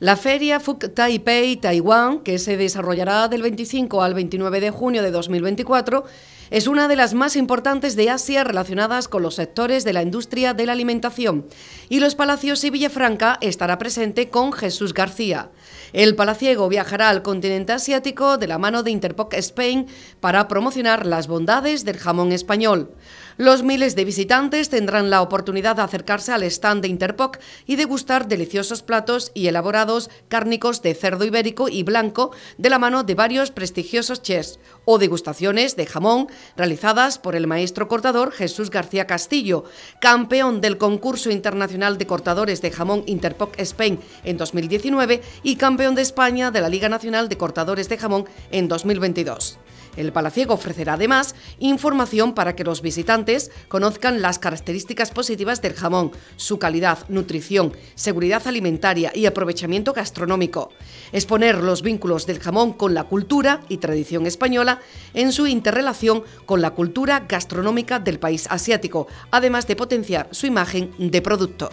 La feria Fuk Taipei Taiwán, que se desarrollará del 25 al 29 de junio de 2024, es una de las más importantes de Asia relacionadas con los sectores de la industria de la alimentación. Y los Palacios y Villafranca estará presente con Jesús García. El palaciego viajará al continente asiático de la mano de Interpoc Spain para promocionar las bondades del jamón español. Los miles de visitantes tendrán la oportunidad de acercarse al stand de Interpoc y degustar deliciosos platos y elaborados cárnicos de cerdo ibérico y blanco de la mano de varios prestigiosos chefs o degustaciones de jamón realizadas por el maestro cortador Jesús García Castillo, campeón del concurso internacional de cortadores de jamón Interpoc Spain en 2019 y campeón de España de la Liga Nacional de Cortadores de Jamón en 2022. El palaciego ofrecerá además información para que los visitantes conozcan las características positivas del jamón, su calidad, nutrición, seguridad alimentaria y aprovechamiento gastronómico. Exponer los vínculos del jamón con la cultura y tradición española en su interrelación con la cultura gastronómica del país asiático, además de potenciar su imagen de producto.